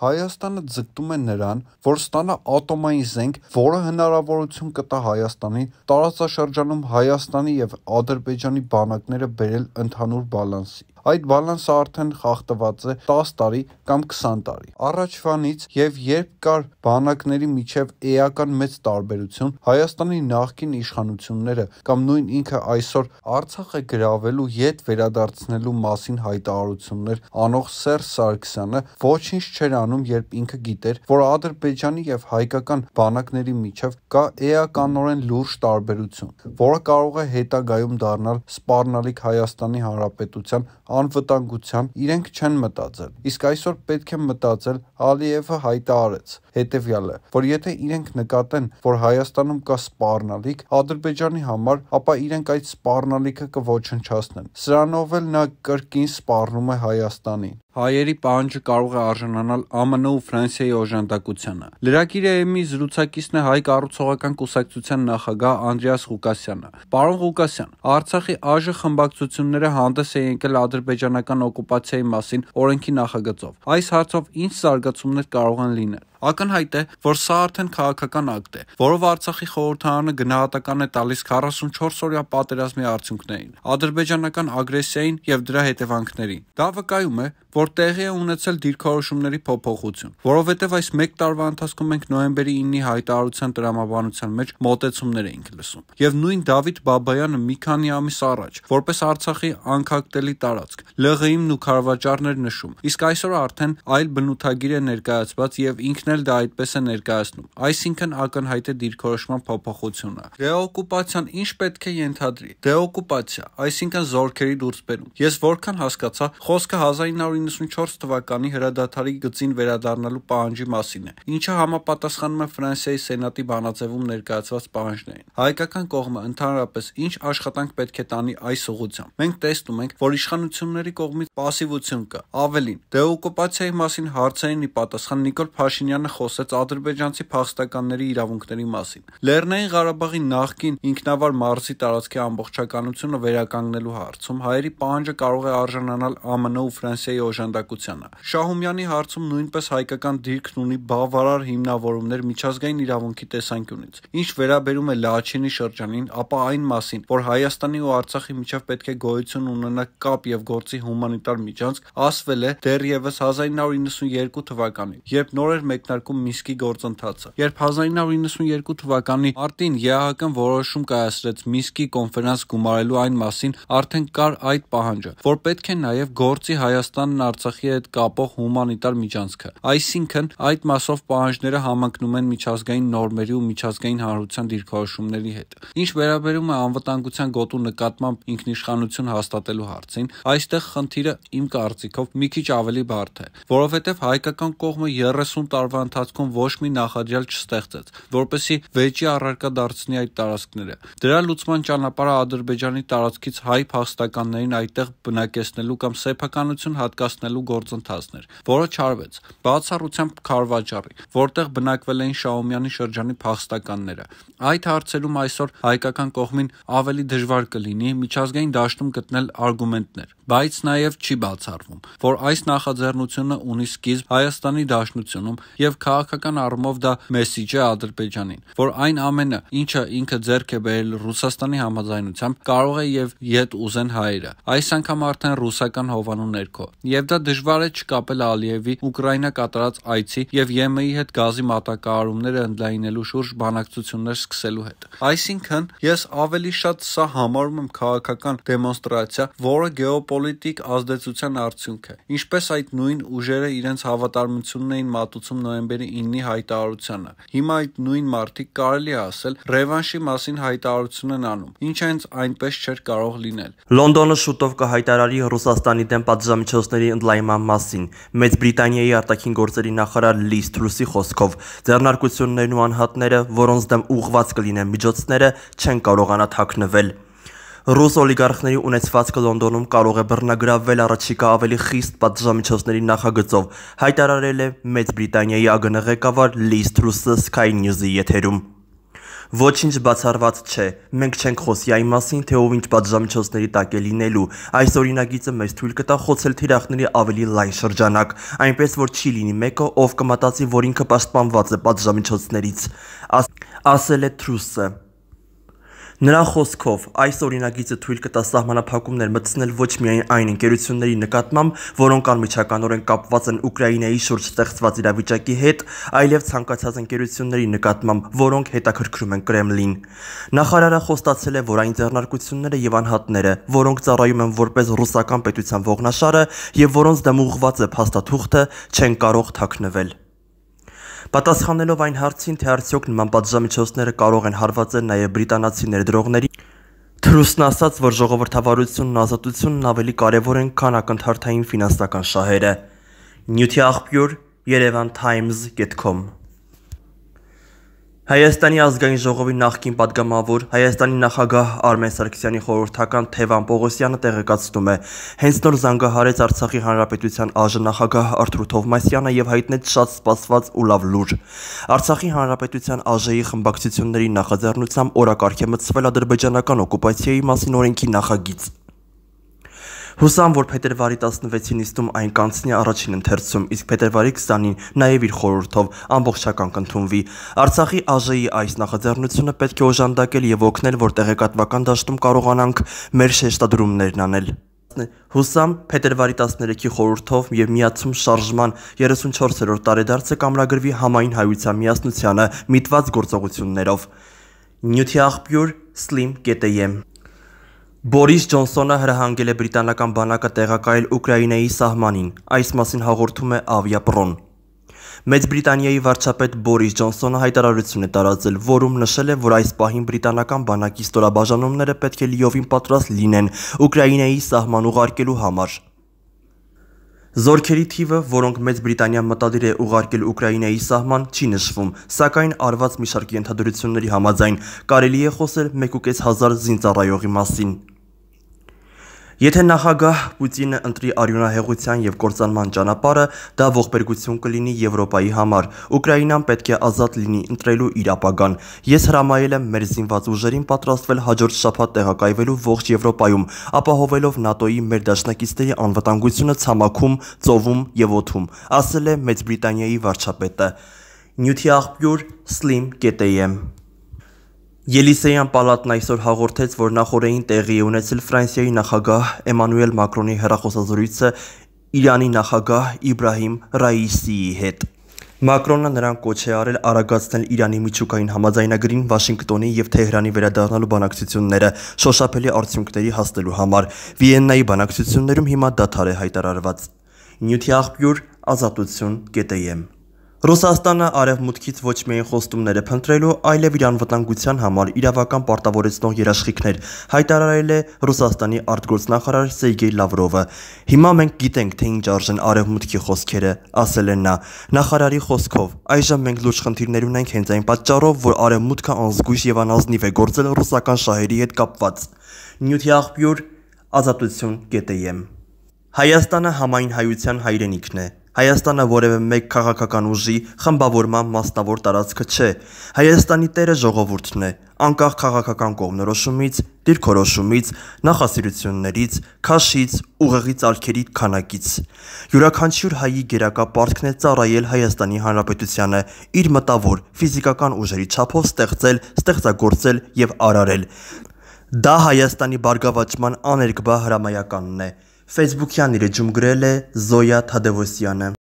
Հայաստանը ձգտում է նրան, որ ստանա ատոմային զենք, որը հնարավորություն կտա Հայաստանին տարածաշրջանում Հայաստանի եւ Ադրբեջանի բանակները բերել ընդհանուր բալանսի այդ բալանսը արդեն խախտված է 10 տարի կամ 20 տարի։ Առաջվանից եւ երբ կար բանակների միջև էական մեծ տարբերություն, Հայաստանի նախկին իշխանությունները կամ նույն ինքը այսօր Արցախը գրավելու յետ վերադարձնելու մասին հայտարարություններ անող Սերժ Սարգսյանը ոչինչ չէր անում, երբ ինքը գիտեր, որ Ադրբեջանի եւ հայկական բանակների միջև կա էականորեն լուրջ տարբերություն, որը կարող է հետագայում դառնալ սպառնալիք Հայաստանի Հանրապետության անվտանգության իրենք չեն մտածել։ Իսկ այսօր պետք է մտածել Ալիևը հայտարարեց հետևյալը, որ եթե իրենք նկատեն, որ Հայաստանում կա սպառնալիք Ադրբեջանի համար, ապա իրենք այդ սպառնալիքը կոչնչացնեն։ Սրանով էլ նա կրկին սպառնում է Հայաստանին հայերի պահանջը կարող է արժանանալ ԱՄՆ-ի ու Ֆրանսիայի օժանդակությանը։ Լրագիրը ԵՄ-ի զրուցակիցն է հայ կառուցողական կուսակցության նախագահ Անդրեաս Ղուկասյանը։ Պարոն Ղուկասյան, Արցախի ԱԺ խմբակցությունները հանդես են եկել ադրբեջանական օկուպացիայի մասին օրենքի նախագծով։ Այս հարցով ինչ զարգացումներ կարող են լինել։ Ակնհայտ է, որ սա արդեն քաղաքական ակտ է, որով Արցախի խորհրդարանը գնահատական է տալիս 44-օրյա պատերազմի արդյունքներին, ադրբեջանական ագրեսիային եւ դրա հետևանքներին։ Դա վկայում է, որ տեղի է ունեցել դիրքորոշումների փոփոխություն, որովհետև այս 1 տարվա ընթացքում մենք նոյեմբերի 9-ի հայտարարության դրամաբանության մեջ մտեցումներ էինք լսում։ Եվ նույն Դավիթ Բաբայանը մի քանի ամիս առաջ, որպես Արցախի անկակտելի տարածք, ԼՂԻ-ն ու Քարավաճարներ նշում, իսկ այսօր արդեն այլ բնութագիր է ներկայացված եւ ինքն էլ դա այդպես է ներկայացնում, այսինքն ակնհայտ է դիրքորոշման փոփոխությունը։ Ռեօկուպացիան ինչ պետք է ենթադրի։ Դեօկուպացիա, այսինքն զորքերի դուրսբերում։ Ես որքան հասկացա, խոսքը 1994 թվականի հրադադարի գծին վերադառնալու պահանջի մասին է, ինչը համապատասխանում է Ֆրանսիայի սենատի բանաձևում ներկայացված պահանջներին։ Հայկական կողմը ընդհանրապես ինչ աշխատանք պետք է տանի այս ուղղությամբ։ Մենք տեսնում ենք, որ իշխանությունների կողմից пассивություն կա։ Ավելին, դեօկուպացիայի մասին հարցերին ի պատասխան Նիկոլ Փաշինյանը Փաշինյանը խոսեց ադրբեջանցի փախստականների իրավունքների մասին։ Լեռնային Ղարաբաղի նախկին ինքնավար մարզի տարածքի ամբողջականությունը վերականգնելու հարցում հայերի պահանջը կարող է արժանանալ ԱՄՆ ու Ֆրանսիայի օժանդակությանը։ Շահումյանի հարցում նույնպես հայկական դիրքն ունի բավարար հիմնավորումներ միջազգային իրավունքի տեսանկյունից։ Ինչ վերաբերում է Լաչինի շրջանին, ապա այն մասին, որ Հայաստանի ու Արցախի միջև պետք է գոյություն ունենա կապ եւ գործի հումանիտար միջանց, ասվել է դեռևս 1992 թվականին, երբ նոր էր մեկ մեկնարկում Միսկի գործընթացը։ Երբ 1992 թվականի մարտին ԵԱՀԿ-ն որոշում կայացրեց Միսկի կոնֆերանս գումարելու այն մասին, արդեն կար այդ պահանջը, որ պետք է նաև գործի Հայաստանն Արցախի հետ կապող հումանիտար միջանցքը։ Այսինքն, այդ մասով պահանջները համընկնում են միջազգային նորմերի ու միջազգային հանրության դիրքորոշումների հետ։ Ինչ վերաբերում է անվտանգության գոտու նկատմամբ ինքնիշխանություն հաստատելու հարցին, այստեղ խնդիրը իմ կարծիքով մի քիչ ավելի բարդ է, որովհետև հայկական կողմը 30 տարվա տարվա ընթացքում ոչ մի նախաձյալ չստեղծեց, որպեսզի վեճի առարկա դարձնի այդ տարածքները։ Դրա լուծման ճանապարհը Ադրբեջանի տարածքից հայ փախստականներին այդտեղ բնակեցնելու կամ սեփականություն հատկացնելու գործընթացն էր, որը չարվեց։ Բացառությամբ Խարվաճարի, որտեղ բնակվել էին Շաումյանի շրջանի փախստականները։ Այդ հարցերում այսօր հայկական կողմին ավելի դժվար կլինի միջազգային դաշտում գտնել արգումենտներ, բայց նաև չի բացառվում, որ այս նախաձեռնությունը ունի սկիզբ Հայաստանի Դաշնությունում եւ քաղաքական առումով դա մեսիջ է Ադրբեջանին, որ այն ամենը, ինչը ինքը ձեռք է բերել Ռուսաստանի համաձայնությամբ, կարող է եւ յետ ուզեն հայերը։ Այս անգամ արդեն ռուսական հովանու ներքո։ Եվ դա դժվար է չկապել Ալիևի Ուկրաինա կատարած այցի եւ ԵՄ-ի հետ գազի մատակարարումները ընդլայնելու շուրջ բանակցություններ սկսելու հետ։ Այսինքն, ես ավելի շատ սա համարում եմ քաղաքական դեմոնստրացիա, որը գեոպոլիտիկ ազդեցության արդյունք է։ Ինչպես այդ նույն ուժերը իրենց հավատարմությունն էին մատուցում նոյ նոյեմբերի 9-ի հայտարարությանը։ Հիմա այդ նույն մարդիկ կարելի է ասել ռևանշի մասին հայտարարություն են անում, ինչ հենց այնպես չէր կարող լինել։ Լոնդոնը շուտով կհայտարարի Ռուսաստանի դեմ պատժամիջոցների ընդլայնման մասին։ Մեծ Բրիտանիայի արտաքին գործերի նախարար Լիս Թրուսի խոսքով ձեռնարկություններն ու անհատները, որոնց դեմ ուղղված կլինեն միջոցները, չեն կարողանա թաքնվել։ Ռուս օլիգարխների ունեցվածքը Լոնդոնում կարող է բռնագրավվել առաջիկա ավելի խիստ պատժամիջոցների նախագծով, հայտարարել է Մեծ Բրիտանիայի ԱԳՆ ղեկավար Լիզ Թրուսը Sky News-ի եթերում։ Ոչինչ բացառված չէ։ Մենք չենք խոսի այն մասին, թե ով ինչ պատժամիջոցների տակ է լինելու։ Այս օրինագիծը մեզ թույլ կտա խոցել թիրախների ավելի լայն շրջանակ, այնպես որ չի լինի մեկը, ով կմտածի, որ ինքը պաշտպանված է պատժամիջոցներից։ Ասել է Թրուսը։ Նրա խոսքով այս օրինագիծը թույլ կտա սահմանափակումներ մտցնել ոչ միայն այն ընկերությունների նկատմամբ, որոնք անմիջականորեն կապված են Ուկրաինայի շուրջ ստեղծված իրավիճակի հետ, այլև ցանկացած ընկերությունների նկատմամբ, որոնք հետաքրքրում են Կրեմլին։ Նախարարը խոստացել է, որ այն ձեռնարկությունները եւ անհատները, որոնք ծառայում են որպես ռուսական պետության ողնաշարը եւ որոնց դեմ ուղղված է փաստաթուղթը, չեն կարող թաքնվել։ Պատասխանելով այն հարցին, թե արդյոք նման պատժամիջոցները կարող են հարվածել նաև բրիտանացի ներդրողների, Թրուսն ասաց, որ ժողովրդավարությունն ու ազատությունն ավելի կարևոր են, քան ակնթարթային ֆինանսական շահերը։ Նյութի աղբյուր Yerevan Times.com Հայաստանի ազգային ժողովի նախկին падգամավոր Հայաստանի նախագահ Արմեն Սարգսյանի խորհրդական Թևան Պողոսյանը տեղեկացնում է հենց նոր զանգահարեց Արցախի հանրապետության ԱԺ նախագահ Արթուր Թովմասյանը եւ հայտնեց շատ սպասված ու լավ լուր Արցախի հանրապետության ԱԺ-ի խմբակցությունների նախաձեռնությամբ օրակարգը մտցվել ադրբեջանական օկուպացիայի մասին օրենքի նախագիծ Հուսամ, որ փետրվարի 16-ի նիստում այն կանցնի առաջին ընթերցում, իսկ փետրվարի 20-ին նաև իր խորհրդով ամբողջական կընդունվի։ Արցախի ԱԺ-ի այս նախաձեռնությունը պետք է օժանդակել եւ օգնել, որ տեղեկատվական դաշտում կարողանանք մեր շեշտադրումներն անել։ Հուսամ փետրվարի 13-ի խորհրդով եւ միացում շարժման 34-րդ տարեդարձը կամրագրվի համայն հայության միասնությանը միտված գործողություններով։ Նյութի աղբյուր slim.am Բորիս Ջոնսոնը հրահանգել է բրիտանական բանակը տեղակայել Ուկրաինայի սահմանին։ Այս մասին հաղորդում է Aviapron։ Մեծ Բրիտանիայի վարչապետ Բորիս Ջոնսոնը հայտարարություն է տարածել, որում նշել է, որ այս պահին բրիտանական բանակի ստորաբաժանումները պետք է լիովին պատրաստ լինեն Ուկրաինայի սահման ուղարկելու համար։ Զորքերի թիվը, որոնք Մեծ Բրիտանիա մտադիր է ուղարկել Ուկրաինայի սահման, չի նշվում, սակայն արված մի շարք ենթադրությունների համաձայն կարելի է խոսել 1.5 հազար զինծառայողի մասին։ Եթե նախագահ Պուտինը ընտրի արյունահեղության եւ կործանման ճանապարհը, դա ողբերգություն կլինի Եվրոպայի համար։ Ուկրաինան պետք է ազատ լինի ընտրելու իր ապագան։ Ես հրամայել եմ մեր զինված ուժերին պատրաստվել հաջորդ շաբաթ տեղակայվելու ողջ Եվրոպայում, ապահովելով ՆԱՏՕ-ի մեր դաշնակիցների անվտանգությունը ցամաքում, ծովում եւ օդում, ասել է Մեծ Բրիտանիայի վարչապետը։ Նյութի աղբյուր slim.am Ելիսեյան պալատն այսօր հաղորդեց, որ նախորդային տեղի է ունեցել Ֆրանսիայի նախագահ Էմանուել Մակրոնի հեռախոսազրույցը Իրանի նախագահ Իբրահիմ Ռայիսիի հետ։ Մակրոնը նրան կոչ է արել արագացնել Իրանի միջուկային համաձայնագրին Վաշինգտոնի եւ Թեհրանի վերադառնալու բանակցությունները շոշափելի արդյունքների հասնելու համար։ Վիեննայի բանակցություններում հիմա դադար է հայտարարված։ Նյութի աղբյուր ազատություն գետեյեմ Ռուսաստանը արևմուտքից ոչ միայն խոստումներ է փնտրելու, այլև իր անվտանգության համար իրավական պարտավորեցնող երաշխիքներ հայտարարել է Ռուսաստանի արտգործնախարար Սերգեյ Լավրովը։ Հիմա մենք գիտենք, թե ինչ արժեն արևմուտքի խոսքերը, ասել է նա։ Նախարարի խոսքով, այժմ մենք լուրջ խնդիրներ ունենք հենց այն պատճառով, որ արևմուտքը անզգույշ եւ անազնիվ է գործել ռուսական շահերի հետ կապված։ Նյութի աղբյուր ազատություն.am Հայաստանը համայն հայության հայրենիքն է։ Հայաստանը որևէ մեկ քաղաքական ուժի խմբավորման մասնավոր տարածքը չէ։ Հայաստանի տերը ժողովուրդն է, անկախ քաղաքական կողմնորոշումից, դիրքորոշումից, նախասիրություններից, քաշից, ուղեղից ալքերի քանակից։ Յուրաքանչյուր հայի գերակա պարտքն է ծառայել Հայաստանի Հանրապետությանը իր մտավոր ֆիզիկական ուժերի չափով ստեղծել, ստեղծագործել եւ արարել։ Դա Հայաստանի բարգավաճման աներկբա հրամայականն է։ Facebook-յան իր էջում գրել է Զոյա Թադևոսյանը